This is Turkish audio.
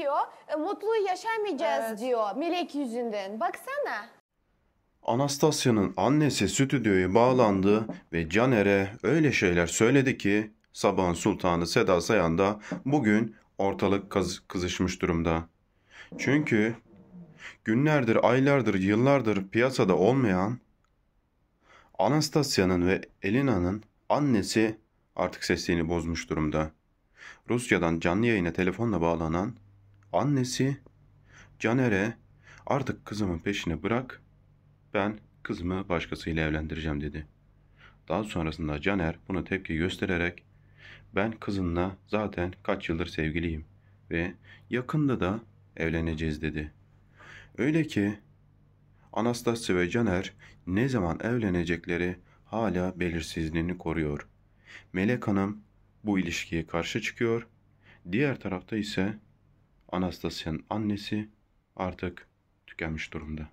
diyor. E, mutlu yaşamayacağız Evet. diyor melek yüzünden. Baksana. Anastasya'nın annesi stüdyoya bağlandı ve Caner'e öyle şeyler söyledi ki sabahın sultanı Seda Sayan da bugün ortalık kaz- kızışmış durumda. Çünkü günlerdir, aylardır, yıllardır piyasada olmayan Anastasya'nın ve Elina'nın annesi artık seslerini bozmuş durumda. Rusya'dan canlı yayına telefonla bağlanan annesi Caner'e artık kızımın peşini bırak ben kızımı başkasıyla evlendireceğim dedi. Daha sonrasında Caner buna tepki göstererek ben kızınla zaten kaç yıldır sevgiliyim ve yakında da evleneceğiz dedi. Öyle ki Anastasya ve Caner ne zaman evlenecekleri hala belirsizliğini koruyor. Melek Hanım bu ilişkiye karşı çıkıyor. Diğer tarafta ise Anastasia'nın annesi artık tükenmiş durumda.